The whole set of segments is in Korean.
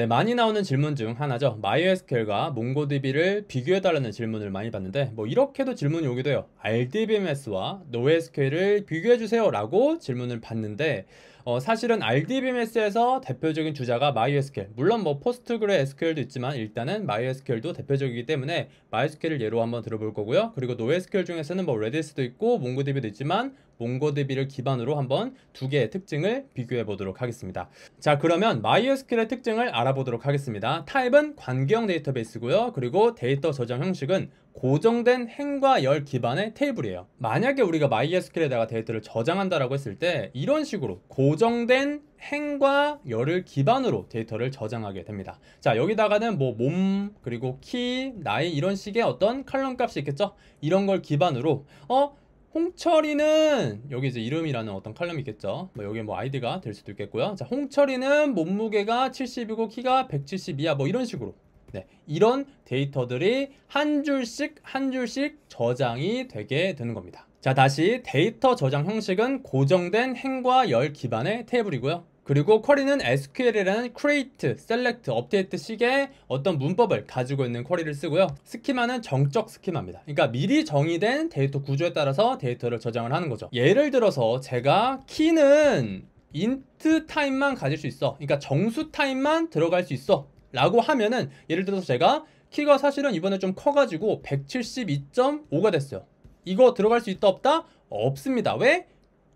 네, 많이 나오는 질문 중 하나죠. MySQL과 MongoDB를 비교해달라는 질문을 많이 받는데 뭐 이렇게도 질문이 오기도 해요. RDBMS와 NoSQL을 비교해주세요 라고 질문을 받는데 어, 사실은 RDBMS에서 대표적인 주자가 MySQL 물론 뭐 PostgreSQL도 있지만 일단은 MySQL도 대표적이기 때문에 MySQL을 예로 한번 들어볼 거고요. 그리고 NoSQL 중에서는 뭐 레디스도 있고 MongoDB도 있지만 몽고드비를 기반으로 한번 두 개의 특징을 비교해 보도록 하겠습니다. 자 그러면 MySQL의 특징을 알아보도록 하겠습니다. 타입은 관계형 데이터베이스고요. 그리고 데이터 저장 형식은 고정된 행과 열 기반의 테이블이에요. 만약에 우리가 MySQL에다가 데이터를 저장한다라고 했을 때 이런 식으로 고정된 행과 열을 기반으로 데이터를 저장하게 됩니다. 자, 여기다가는 뭐 몸, 그리고 키, 나이 이런 식의 어떤 칼럼 값이 있겠죠? 이런 걸 기반으로 어, 홍철이는 여기 이제 이름이라는 어떤 칼럼이 있겠죠 뭐 여기 뭐 아이디가 될 수도 있겠고요 자 홍철이는 몸무게가 70이고 키가 170이야 뭐 이런 식으로 네, 이런 데이터들이 한 줄씩 한 줄씩 저장이 되게 되는 겁니다 자 다시 데이터 저장 형식은 고정된 행과 열 기반의 테이블이고요 그리고 쿼리는 SQL이라는 create, select, update 식의 어떤 문법을 가지고 있는 쿼리를 쓰고요. 스키마는 정적 스키마입니다. 그러니까 미리 정의된 데이터 구조에 따라서 데이터를 저장을 하는 거죠. 예를 들어서 제가 키는 int 타임만 가질 수 있어. 그러니까 정수 타임만 들어갈 수 있어. 라고 하면은 예를 들어서 제가 키가 사실은 이번에 좀 커가지고 172.5가 됐어요. 이거 들어갈 수 있다 없다? 없습니다. 왜?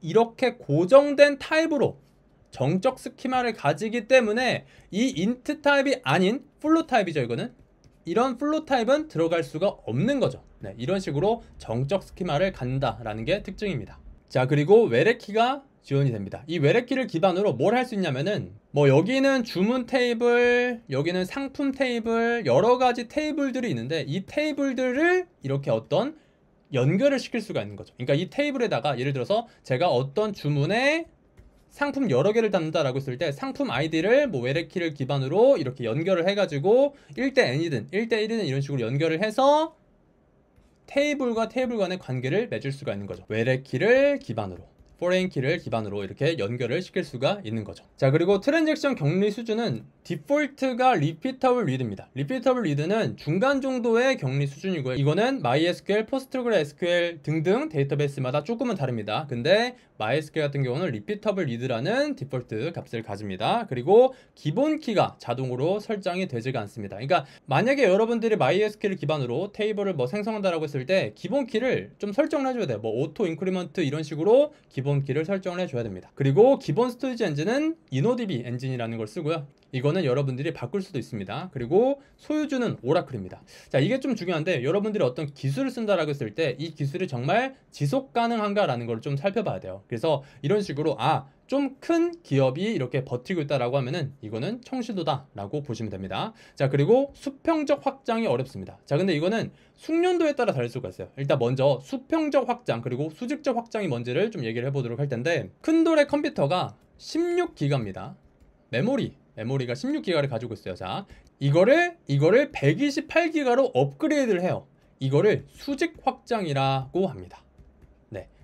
이렇게 고정된 타입으로 정적 스키마를 가지기 때문에 이 인트 타입이 아닌 플로 타입이죠 이거는 이런 플로 타입은 들어갈 수가 없는 거죠 네, 이런 식으로 정적 스키마를 갖는다라는 게 특징입니다 자 그리고 외래키가 지원이 됩니다 이 외래키를 기반으로 뭘 할 수 있냐면은 뭐 여기는 주문 테이블 여기는 상품 테이블 여러 가지 테이블들이 있는데 이 테이블들을 이렇게 어떤 연결을 시킬 수가 있는 거죠 그러니까 이 테이블에다가 예를 들어서 제가 어떤 주문에 상품 여러 개를 담는다라고 했을 때 상품 아이디를 뭐 외래키를 기반으로 이렇게 연결을 해가지고 1대 n이든 1대 1이든 이런 식으로 연결을 해서 테이블과 테이블 간의 관계를 맺을 수가 있는 거죠. 외래키를 기반으로. 포레인 키를 기반으로 이렇게 연결을 시킬 수가 있는 거죠 자 그리고 트랜잭션 격리 수준은 디폴트가 리피터블 리드입니다 리피터블 리드는 중간 정도의 격리 수준이고요 이거는 MySQL, PostgreSQL 등등 데이터베이스마다 조금은 다릅니다 근데 MySQL 같은 경우는 리피터블 리드라는 디폴트 값을 가집니다 그리고 기본 키가 자동으로 설정이 되지가 않습니다 그러니까 만약에 여러분들이 MySQL 기반으로 테이블을 뭐 생성한다라고 했을 때 기본 키를 좀 설정을 해줘야 돼요 뭐 오토 인크리먼트 이런 식으로 기본 기본기를 설정을 해줘야 됩니다. 그리고 기본 스토리지 엔진은 이노DB 엔진이라는 걸 쓰고요. 이거는 여러분들이 바꿀 수도 있습니다. 그리고 소유주는 오라클입니다. 자, 이게 좀 중요한데 여러분들이 어떤 기술을 쓴다라고 했을 때 이 기술이 정말 지속 가능한가라는 걸 좀 살펴봐야 돼요. 그래서 이런 식으로 아, 좀큰 기업이 이렇게 버티고 있다라고 하면은 이거는 청신도다라고 보시면 됩니다. 자 그리고 수평적 확장이 어렵습니다. 자 근데 이거는 숙련도에 따라 다를 수가 있어요. 일단 먼저 수평적 확장 그리고 수직적 확장이 뭔지를 좀 얘기를 해보도록 할 텐데 큰 돌의 컴퓨터가 16기가입니다. 메모리 메모리가 16기가를 가지고 있어요. 자 이거를 이거를 128기가로 업그레이드를 해요. 이거를 수직 확장이라고 합니다.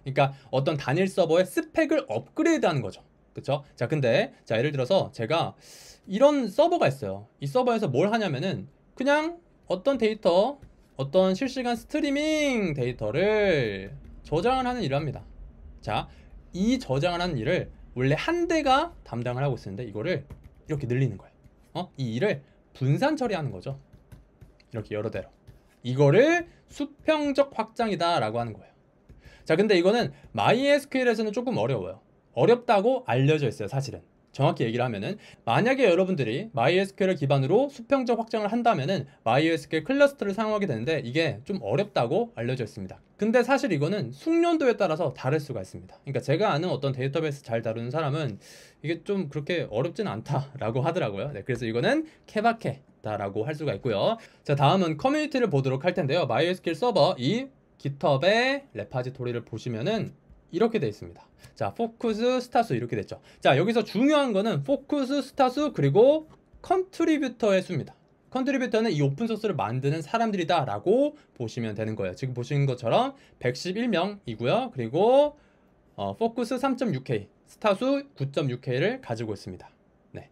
그러니까 어떤 단일 서버의 스펙을 업그레이드하는 거죠. 그렇죠? 자, 근데 자 예를 들어서 제가 이런 서버가 있어요. 이 서버에서 뭘 하냐면은 그냥 어떤 데이터, 어떤 실시간 스트리밍 데이터를 저장을 하는 일을 합니다. 자, 이 저장을 하는 일을 원래 한 대가 담당을 하고 있었는데 이거를 이렇게 늘리는 거예요. 어? 이 일을 분산 처리하는 거죠. 이렇게 여러 대로. 이거를 수평적 확장이다라고 하는 거예요. 자 근데 이거는 MySQL에서는 조금 어려워요. 어렵다고 알려져 있어요 사실은. 정확히 얘기를 하면은 만약에 여러분들이 MySQL을 기반으로 수평적 확장을 한다면은 MySQL 클러스터를 사용하게 되는데 이게 좀 어렵다고 알려져 있습니다. 근데 사실 이거는 숙련도에 따라서 다를 수가 있습니다. 그러니까 제가 아는 어떤 데이터베이스 잘 다루는 사람은 이게 좀 그렇게 어렵진 않다라고 하더라고요. 네, 그래서 이거는 케바케 다라고 할 수가 있고요. 자 다음은 커뮤니티를 보도록 할 텐데요. MySQL 서버 이 깃허브의 레파지토리를 보시면은 이렇게 되어 있습니다. 자, 포크스 스타수 이렇게 됐죠. 자, 여기서 중요한 거는 포크스 스타수 그리고 컨트리뷰터의 수입니다. 컨트리뷰터는 이 오픈소스를 만드는 사람들이다 라고 보시면 되는 거예요. 지금 보신 것처럼 111명이고요. 그리고 어, 포크스 3.6K, 스타수 9.6K를 가지고 있습니다. 네,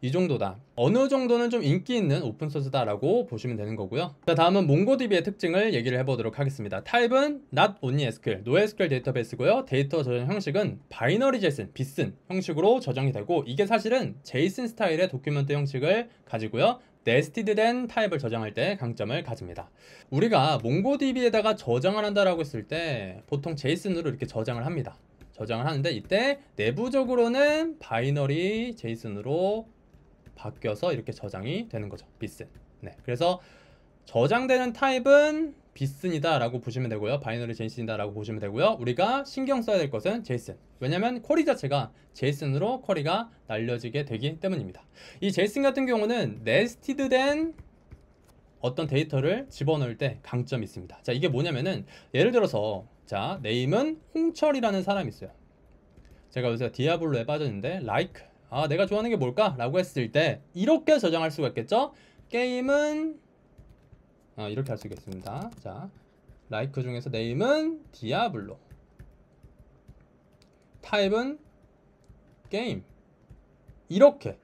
이 정도다. 어느 정도는 좀 인기 있는 오픈소스다라고 보시면 되는 거고요. 자, 다음은 몽고DB의 특징을 얘기를 해보도록 하겠습니다. 타입은 not only SQL, no SQL 데이터베이스고요. 데이터 저장 형식은 바이너리 JSON, 비슨 형식으로 저장이 되고 이게 사실은 JSON 스타일의 도큐멘트 형식을 가지고요. 네스티드된 타입을 저장할 때 강점을 가집니다. 우리가 몽고DB에다가 저장을 한다라고 했을 때 보통 JSON으로 이렇게 저장을 합니다. 저장을 하는데 이때 내부적으로는 바이너리 제이슨으로 바뀌어서 이렇게 저장이 되는 거죠. 비슨. 네. 그래서 저장되는 타입은 비슨이다라고 보시면 되고요. 바이너리 제이슨이다라고 보시면 되고요. 우리가 신경 써야 될 것은 제이슨. 왜냐하면 쿼리 자체가 제이슨으로 쿼리가 날려지게 되기 때문입니다. 이 제이슨 같은 경우는 네스티드된 어떤 데이터를 집어넣을 때 강점이 있습니다. 자, 이게 뭐냐면은 예를 들어서 자, 네임은 홍철이라는 사람이 있어요. 제가 요새 디아블로에 빠졌는데 like 아, 내가 좋아하는 게 뭘까? 라고 했을 때 이렇게 저장할 수가 있겠죠? 게임은 아, 이렇게 할 수 있겠습니다. 자, like 중에서 네임은 디아블로 타입은 게임 이렇게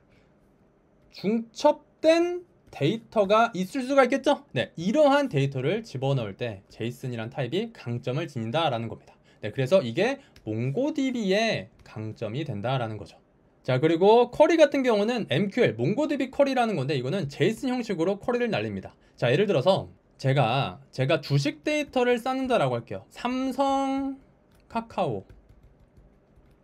중첩된 데이터가 있을 수가 있겠죠? 네, 이러한 데이터를 집어넣을 때 제이슨이란 타입이 강점을 지닌다라는 겁니다. 네, 그래서 이게 몽고DB의 강점이 된다라는 거죠. 자 그리고 커리 같은 경우는 MQL, 몽고DB 커리라는 건데 이거는 제이슨 형식으로 커리를 날립니다. 자 예를 들어서 제가 제가 주식 데이터를 쌓는다라고 할게요. 삼성, 카카오,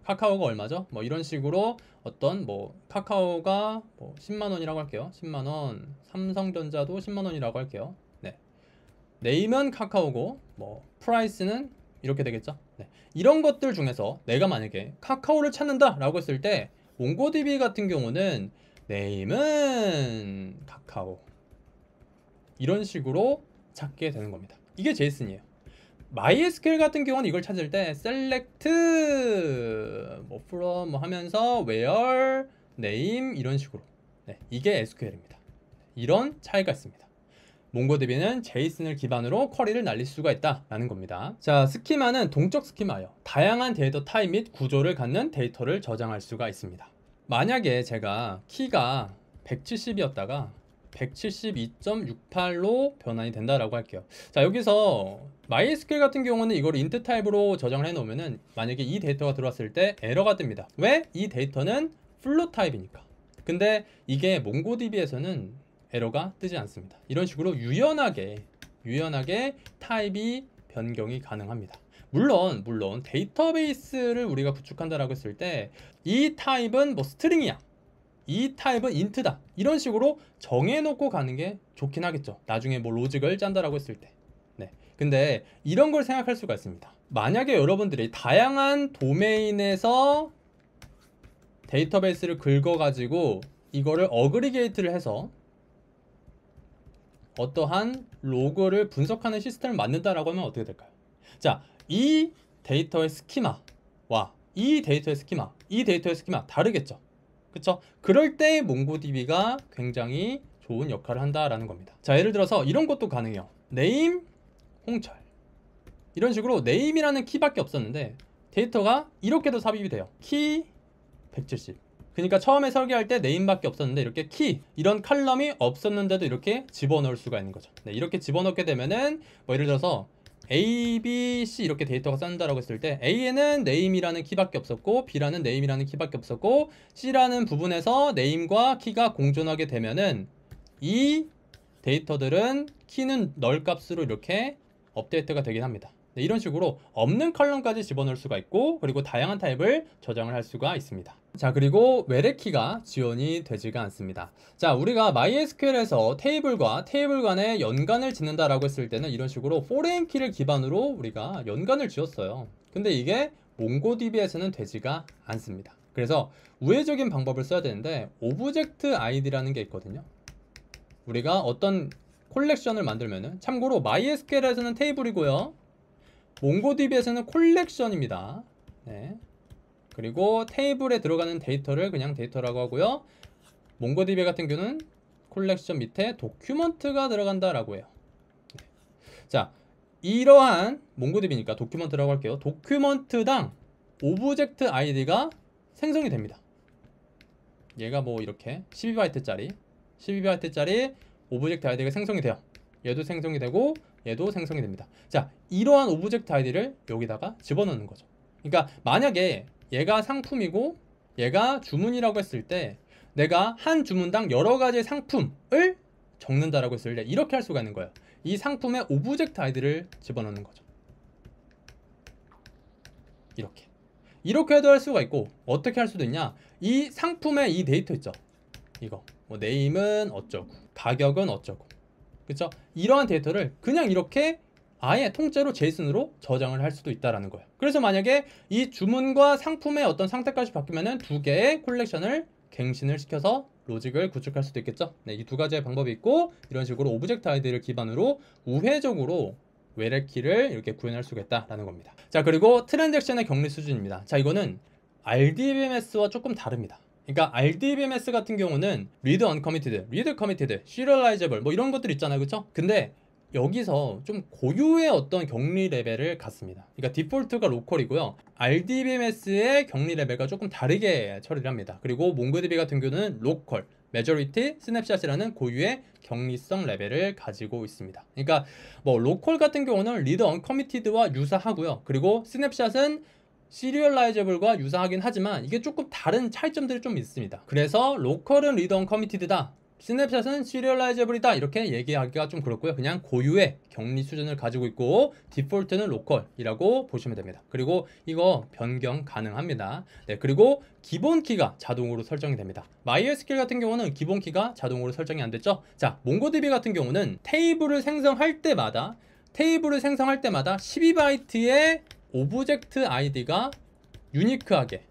카카오가 얼마죠? 뭐 이런 식으로 어떤 뭐 카카오가 뭐 10만 원이라고 할게요. 10만 원. 삼성전자도 10만 원이라고 할게요. 네. 네임은 카카오고 뭐 프라이스는 이렇게 되겠죠. 네. 이런 것들 중에서 내가 만약에 카카오를 찾는다라고 했을 때 몽고DB 같은 경우는 네임은 카카오 이런 식으로 찾게 되는 겁니다. 이게 제이슨이에요. MySQL 같은 경우는 이걸 찾을 때 select 뭐 from 뭐 하면서 where name 이런 식으로 네, 이게 SQL입니다. 이런 차이가 있습니다. 몽고DB는 제이슨을 기반으로 쿼리를 날릴 수가 있다라는 겁니다. 자, 스키마는 동적 스키마요 다양한 데이터 타입 및 구조를 갖는 데이터를 저장할 수가 있습니다. 만약에 제가 키가 170이었다가 172.68로 변환이 된다라고 할게요. 자, 여기서 MySQL 같은 경우는 이걸 인트 타입으로 저장을 해놓으면 만약에 이 데이터가 들어왔을 때 에러가 뜹니다. 왜? 이 데이터는 플롯 타입이니까. 근데 이게 몽고DB에서는 에러가 뜨지 않습니다. 이런 식으로 유연하게 유연하게 타입이 변경이 가능합니다. 물론 물론 데이터베이스를 우리가 구축한다라고 했을 때 이 타입은 뭐 스트링이야. 이 타입은 인트다. 이런 식으로 정해놓고 가는 게 좋긴 하겠죠. 나중에 뭐 로직을 짠다라고 했을 때. 근데 이런 걸 생각할 수가 있습니다. 만약에 여러분들이 다양한 도메인에서 데이터베이스를 긁어가지고 이거를 어그리게이트를 해서 어떠한 로그를 분석하는 시스템을 만든다라고 하면 어떻게 될까요? 자, 이 데이터의 스키마와 이 데이터의 스키마, 이 데이터의 스키마 다르겠죠? 그쵸? 그럴 때 몽고DB가 굉장히 좋은 역할을 한다라는 겁니다. 자, 예를 들어서 이런 것도 가능해요. 네임, 홍철 이런 식으로 네임이라는 키밖에 없었는데 데이터가 이렇게도 삽입이 돼요 키 170 그러니까 처음에 설계할 때 네임밖에 없었는데 이렇게 키 이런 칼럼이 없었는데도 이렇게 집어넣을 수가 있는 거죠 네, 이렇게 집어넣게 되면은 뭐 예를 들어서 A, B, C 이렇게 데이터가 쌓는다라고 했을 때 A에는 네임이라는 키밖에 없었고 B라는 네임이라는 키밖에 없었고 C라는 부분에서 네임과 키가 공존하게 되면은 이 데이터들은 키는 널 값으로 이렇게 업데이트가 되긴 합니다. 네, 이런 식으로 없는 컬럼까지 집어넣을 수가 있고 그리고 다양한 타입을 저장을 할 수가 있습니다. 자 그리고 외래키가 지원이 되지가 않습니다. 자 우리가 MySQL에서 테이블과 테이블 간의 연관을 짓는다라고 했을 때는 이런 식으로 포레인 키를 기반으로 우리가 연관을 지었어요. 근데 이게 몽고DB에서는 되지가 않습니다. 그래서 우회적인 방법을 써야 되는데 오브젝트 아이디라는 게 있거든요. 우리가 어떤 콜렉션을 만들면은 참고로 MySQL에서는 테이블이고요. 몽고DB에서는 콜렉션입니다. 네. 그리고 테이블에 들어가는 데이터를 그냥 데이터라고 하고요. 몽고DB 같은 경우는 콜렉션 밑에 도큐먼트가 들어간다라고 해요. 네. 자, 이러한 몽고DB니까 도큐먼트라고 할게요. 도큐먼트당 오브젝트 아이디가 생성이 됩니다. 얘가 뭐 이렇게 12바이트짜리 12바이트짜리 오브젝트 아이디가 생성이 돼요. 얘도 생성이 되고 얘도 생성이 됩니다. 자, 이러한 오브젝트 아이디를 여기다가 집어넣는 거죠. 그러니까 만약에 얘가 상품이고 얘가 주문이라고 했을 때 내가 한 주문당 여러 가지 상품을 적는다라고 했을 때 이렇게 할 수가 있는 거예요. 이 상품의 오브젝트 아이디를 집어넣는 거죠. 이렇게. 이렇게 해도 할 수가 있고 어떻게 할 수도 있냐? 이 상품의 이 데이터 있죠. 이거 뭐 네임은 어쩌고 가격은 어쩌고 그쵸? 이러한 데이터를 그냥 이렇게 아예 통째로 제이슨으로 저장을 할 수도 있다라는 거예요. 그래서 만약에 이 주문과 상품의 어떤 상태까지 바뀌면두 개의 콜렉션을 갱신을 시켜서 로직을 구축할 수도 있겠죠. 네, 이 두 가지의 방법이 있고 이런 식으로 오브젝트 아이디를 기반으로 우회적으로 외래키를 이렇게 구현할 수가 있다라는 겁니다. 자, 그리고 트랜잭션의 격리 수준입니다. 자, 이거는 RDBMS와 조금 다릅니다. 그러니까 RDBMS 같은 경우는 read uncommitted, read committed, serializable 뭐 이런 것들 있잖아요. 그렇죠? 근데 여기서 좀 고유의 어떤 격리 레벨을 갖습니다. 그러니까 디폴트가 로컬이고요. RDBMS의 격리 레벨과 조금 다르게 처리를 합니다. 그리고 몽고DB 같은 경우는 로컬, 메저리티, 스냅샷이라는 고유의 격리성 레벨을 가지고 있습니다. 그러니까 뭐 로컬 같은 경우는 리더 언커미티드와 유사하고요. 그리고 스냅샷은 시리얼라이저블과 유사하긴 하지만 이게 조금 다른 차이점들이 좀 있습니다. 그래서 로컬은 리던 커미티드다. 시냅샷은 시리얼라이저블이다 이렇게 얘기하기가 좀 그렇고요 그냥 고유의 격리 수준을 가지고 있고 디폴트는 로컬이라고 보시면 됩니다 그리고 이거 변경 가능합니다 네 그리고 기본 키가 자동으로 설정이 됩니다 MySQL 같은 경우는 기본 키가 자동으로 설정이 안 됐죠 자 몽고DB 같은 경우는 테이블을 생성할 때마다 테이블을 생성할 때마다 12바이트의 오브젝트 아이디가 유니크하게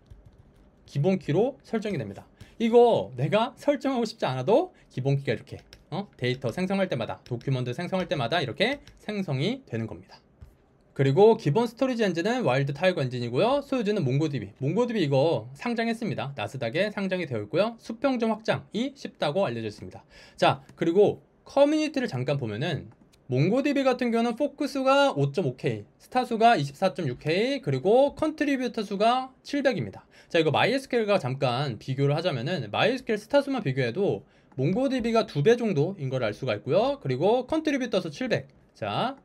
기본 키로 설정이 됩니다. 이거 내가 설정하고 싶지 않아도 기본 키가 이렇게 어? 데이터 생성할 때마다 도큐먼트 생성할 때마다 이렇게 생성이 되는 겁니다. 그리고 기본 스토리지 엔진은 와일드 타이거 엔진이고요. 소유주는 몽고 d 비몽고 d 비 이거 상장했습니다. 나스닥에 상장이 되어 있고요. 수평점 확장이 쉽다고 알려졌습니다. 자, 그리고 커뮤니티를 잠깐 보면은 몽고DB 같은 경우는 포크스가 5.5K, 스타수가 24.6K, 그리고 컨트리뷰터 수가 700입니다. 자, 이거 MySQL과 잠깐 비교를 하자면은 MySQL 스타수만 비교해도 몽고DB가 두 배 정도인 걸 알 수가 있고요. 그리고 컨트리뷰터 수 700. 자,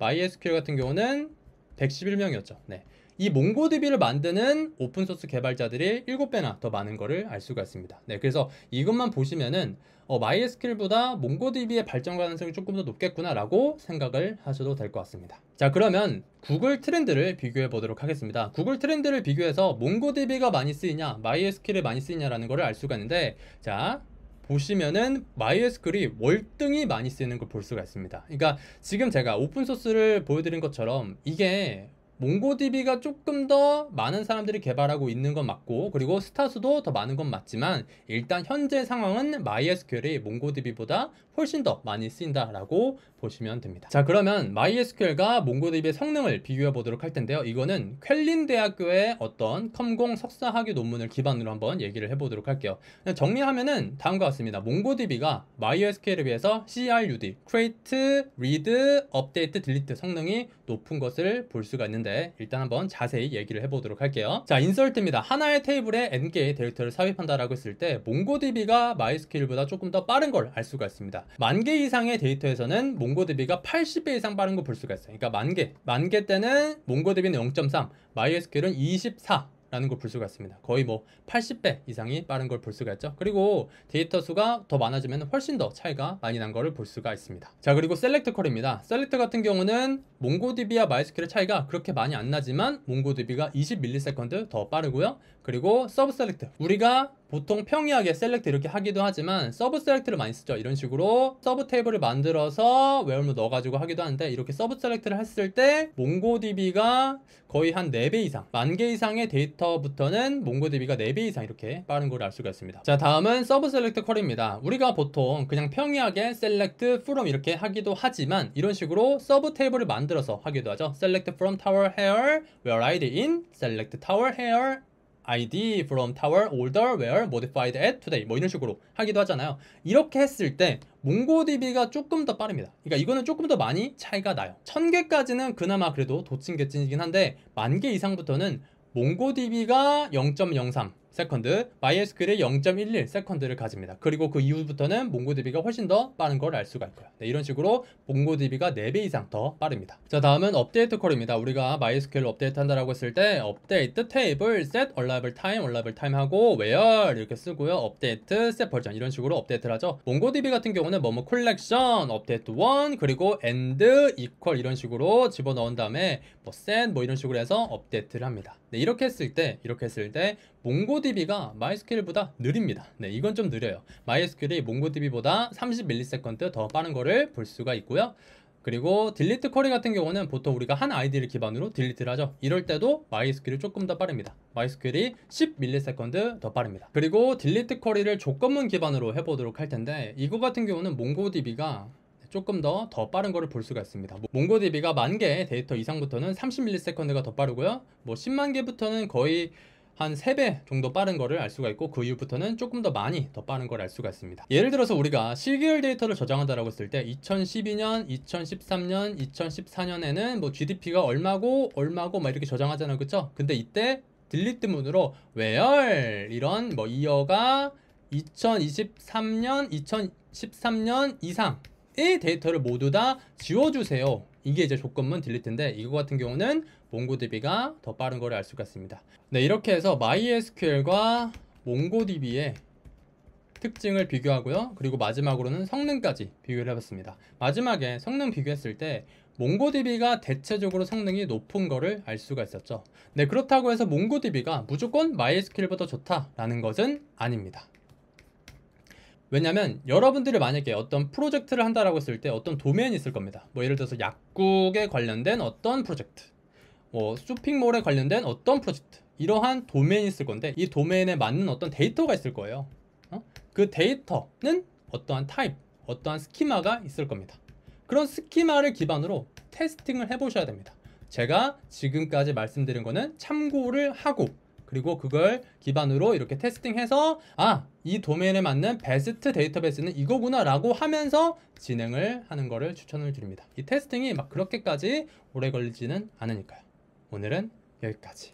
MySQL 같은 경우는 111명이었죠. 네. 이 몽고드비를 만드는 오픈소스 개발자들이 7배나 더 많은 거를 알 수가 있습니다. 네, 그래서 이것만 보시면은 어, MySQL보다 몽고DB의 발전 가능성이 조금 더 높겠구나라고 생각을 하셔도 될 것 같습니다. 자, 그러면 구글 트렌드를 비교해 보도록 하겠습니다. 구글 트렌드를 비교해서 몽고DB가 많이 쓰이냐, MySQL이 많이 쓰이냐라는 거를 알 수가 있는데, 자, 보시면은 MySQL이 월등히 많이 쓰이는 걸 볼 수가 있습니다. 그러니까 지금 제가 오픈소스를 보여드린 것처럼 이게 몽고DB가 조금 더 많은 사람들이 개발하고 있는 건 맞고 그리고 스타수도 더 많은 건 맞지만 일단 현재 상황은 MySQL이 몽고DB보다 훨씬 더 많이 쓰인다라고 보시면 됩니다. 자 그러면 MySQL과 몽고DB의 성능을 비교해 보도록 할 텐데요. 이거는 쾰린 대학교의 어떤 컴공 석사학위 논문을 기반으로 한번 얘기를 해보도록 할게요. 네, 정리하면은 다음과 같습니다. 몽고DB가 MySQL에 비해서 CRUD, Create, Read, Update, Delete 성능이 높은 것을 볼 수가 있는데 일단 한번 자세히 얘기를 해보도록 할게요. 자 인설트입니다. 하나의 테이블에 n 개의 데이터를 삽입한다라고 했을 때 몽고DB가 MySQL보다 조금 더 빠른 걸 알 수가 있습니다. 만개 이상의 데이터에서는 몽고드비가 80배 이상 빠른 거볼 수가 있어요. 그러니까 만 개, 만 개 때는 몽고드비는 0.3, MySQL은 24. 라는 걸 볼 수가 있습니다. 거의 뭐 80배 이상이 빠른 걸 볼 수가 있죠. 그리고 데이터 수가 더 많아지면 훨씬 더 차이가 많이 난 거를 볼 수가 있습니다. 자 그리고 셀렉트 컬입니다. 셀렉트 같은 경우는 몽고DB와 마이 s q l 의 차이가 그렇게 많이 안 나지만 몽고DB가 20ms 더 빠르고요. 그리고 서브 셀렉트 우리가 보통 평이하게 셀렉트 이렇게 하기도 하지만 서브 셀렉트를 많이 쓰죠 이런 식으로 서브 테이블을 만들어서 웨어물 넣어가지고 하기도 하는데 이렇게 서브 셀렉트를 했을 때 몽고DB가 거의 한 4배 이상 만 개 이상의 데이터부터는 몽고DB가 4배 이상 이렇게 빠른 걸 알 수가 있습니다 자 다음은 서브 셀렉트 쿼입니다 우리가 보통 그냥 평이하게 셀렉트 f r 이렇게 하기도 하지만 이런 식으로 서브 테이블을 만들어서 하기도 하죠 셀렉트 프롬 타워 헤어 m tower hair w h e id from tower order where modified at today 뭐 이런 식으로 하기도 하잖아요 이렇게 했을 때 몽고DB가 조금 더 빠릅니다 그러니까 이거는 조금 더 많이 차이가 나요 1000개까지는 그나마 그래도 도찐개찐이긴 한데 만 개 이상부터는 몽고DB가 0.03 세컨드, MySQL의 0.11 세컨드를 가집니다. 그리고 그 이후부터는 몽고DB가 훨씬 더 빠른 걸 알 수가 있고요. 네, 이런 식으로 몽고DB가 4배 이상 더 빠릅니다. 자, 다음은 업데이트 콜입니다. 우리가 MySQL 업데이트 한다라고 했을 때 업데이트 테이블, set, arrival time, arrival time 하고 where 이렇게 쓰고요. 업데이트, set 버전 이런 식으로 업데이트를 하죠. 몽고DB 같은 경우는 뭐뭐 컬렉션, 업데이트 1 그리고 end, equal 이런 식으로 집어넣은 다음에 뭐 set 뭐 이런 식으로 해서 업데이트를 합니다. 네, 이렇게 했을 때 이렇게 했을 때 몽고DB가 MySQL보다 느립니다. 네, 이건 좀 느려요. MySQL이 몽고DB보다 30ms 더 빠른 거를 볼 수가 있고요. 그리고 딜리트 쿼리 같은 경우는 보통 우리가 한 아이디를 기반으로 딜리트를 하죠. 이럴 때도 MySQL이 조금 더 빠릅니다. MySQL이 10ms 더 빠릅니다. 그리고 딜리트 쿼리를 조건문 기반으로 해보도록 할 텐데 이거 같은 경우는 몽고DB가 조금 더 더 빠른 거를 볼 수가 있습니다. 몽고DB가 만 개 데이터 이상부터는 30ms 더 빠르고요. 뭐 10만 개부터는 거의 한 3배 정도 빠른 거를 알 수가 있고 그 이후부터는 조금 더 많이 더 빠른 걸 알 수가 있습니다 예를 들어서 우리가 실기개 데이터를 저장한다라고 했을 때 2012년, 2013년, 2014년에는 뭐 GDP가 얼마고 얼마고 막 이렇게 저장하잖아요 그쵸? 근데 이때 딜리트 문으로 외열 이런 뭐 이어가 2023년, 2013년 이상 의 데이터를 모두 다 지워주세요. 이게 이제 조건만 딜리트인데 이거 같은 경우는 몽고DB가 더 빠른 거를 알 수가 있습니다. 네, 이렇게 해서 MySQL과 몽고DB의 특징을 비교하고요. 그리고 마지막으로는 성능까지 비교를 해봤습니다. 마지막에 성능 비교했을 때 몽고DB가 대체적으로 성능이 높은 거를 알 수가 있었죠. 네, 그렇다고 해서 몽고DB가 무조건 MySQL보다 좋다라는 것은 아닙니다. 왜냐면 여러분들이 만약에 어떤 프로젝트를 한다라고 했을 때 어떤 도메인이 있을 겁니다. 뭐 예를 들어서 약국에 관련된 어떤 프로젝트, 뭐 쇼핑몰에 관련된 어떤 프로젝트 이러한 도메인이 있을 건데 이도메인에 맞는 어떤 데이터가 있을 거예요. 어? 그 데이터는 어떠한 타입, 어떠한 스키마가 있을 겁니다. 그런 스키마를 기반으로 테스팅을 해보셔야 됩니다. 제가 지금까지 말씀드린 거는 참고를 하고 그리고 그걸 기반으로 이렇게 테스팅해서 아, 이 도메인에 맞는 베스트 데이터베이스는 이거구나 라고 하면서 진행을 하는 거를 추천을 드립니다. 이 테스팅이 막 그렇게까지 오래 걸리지는 않으니까요. 오늘은 여기까지.